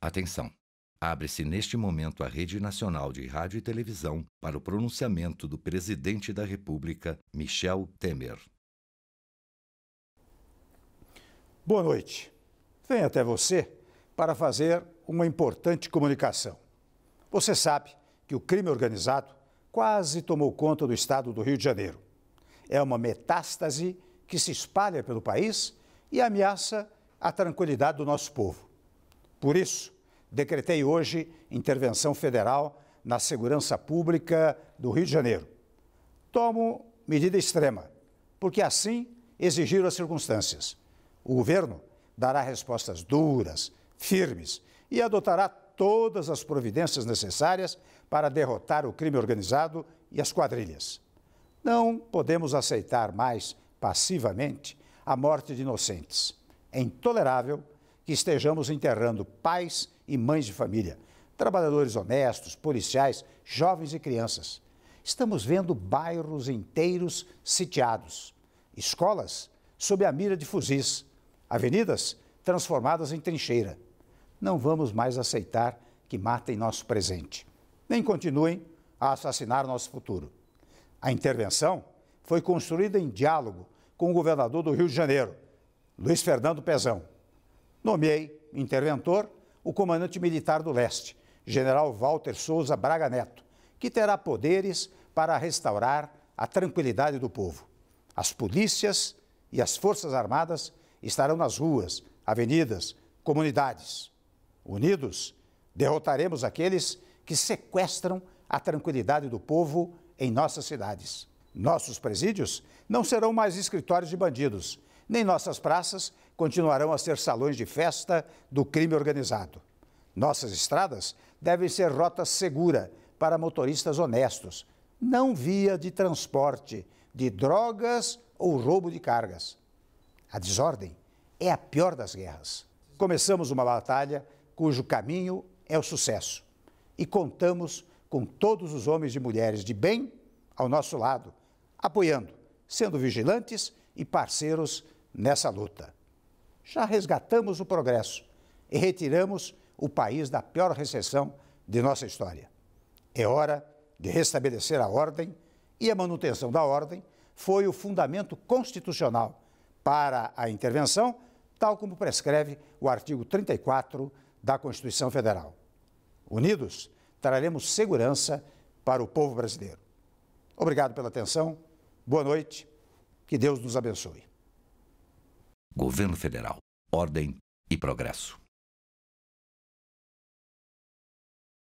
Atenção! Abre-se neste momento a Rede Nacional de Rádio e Televisão para o pronunciamento do presidente da República, Michel Temer. Boa noite. Venho até você para fazer uma importante comunicação. Você sabe que o crime organizado quase tomou conta do estado do Rio de Janeiro. É uma metástase que se espalha pelo país e ameaça a tranquilidade do nosso povo. Por isso, decretei hoje intervenção federal na segurança pública do Rio de Janeiro. Tomo medida extrema, porque assim exigiram as circunstâncias. O governo dará respostas duras, firmes e adotará todas as providências necessárias para derrotar o crime organizado e as quadrilhas. Não podemos aceitar mais passivamente a morte de inocentes. É intolerável que estejamos enterrando pais e mães de família, trabalhadores honestos, policiais, jovens e crianças. Estamos vendo bairros inteiros sitiados, escolas sob a mira de fuzis, avenidas transformadas em trincheira. Não vamos mais aceitar que matem nosso presente, nem continuem a assassinar nosso futuro. A intervenção foi construída em diálogo com o governador do Rio de Janeiro, Luiz Fernando Pezão. Nomeei interventor o comandante militar do leste, general Walter Souza Braga Neto, que terá poderes para restaurar a tranquilidade do povo. As polícias e as forças armadas estarão nas ruas, avenidas, comunidades. Unidos, derrotaremos aqueles que sequestram a tranquilidade do povo em nossas cidades. Nossos presídios não serão mais escritórios de bandidos, nem nossas praças continuarão a ser salões de festa do crime organizado. Nossas estradas devem ser rota segura para motoristas honestos, não via de transporte de drogas ou roubo de cargas. A desordem é a pior das guerras. Começamos uma batalha cujo caminho é o sucesso e contamos com todos os homens e mulheres de bem ao nosso lado, apoiando, sendo vigilantes e parceiros nessa luta. Já resgatamos o progresso e retiramos o país da pior recessão de nossa história. É hora de restabelecer a ordem e a manutenção da ordem foi o fundamento constitucional para a intervenção, tal como prescreve o artigo 34 da Constituição Federal. Unidos, traremos segurança para o povo brasileiro. Obrigado pela atenção. Boa noite. Que Deus nos abençoe. Governo Federal, Ordem e Progresso.